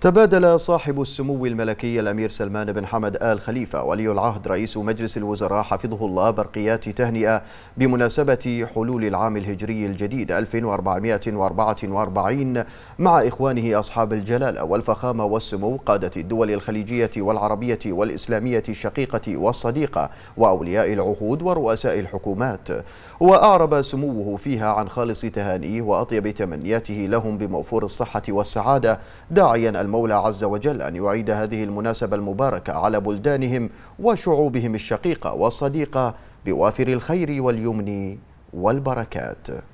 تبادل صاحب السمو الملكي الأمير سلمان بن حمد آل خليفة ولي العهد رئيس مجلس الوزراء حفظه الله برقيات تهنئة بمناسبة حلول العام الهجري الجديد 1444 مع إخوانه أصحاب الجلالة والفخامة والسمو قادة الدول الخليجية والعربية والإسلامية الشقيقة والصديقة وأولياء العهود ورؤساء الحكومات وأعرب سموه فيها عن خالص تهانيه وأطيب تمنياته لهم بموفور الصحة والسعادة داعيا المولى عز وجل أن يعيد هذه المناسبة المباركة على بلدانهم وشعوبهم الشقيقة والصديقة بوافر الخير واليمن والبركات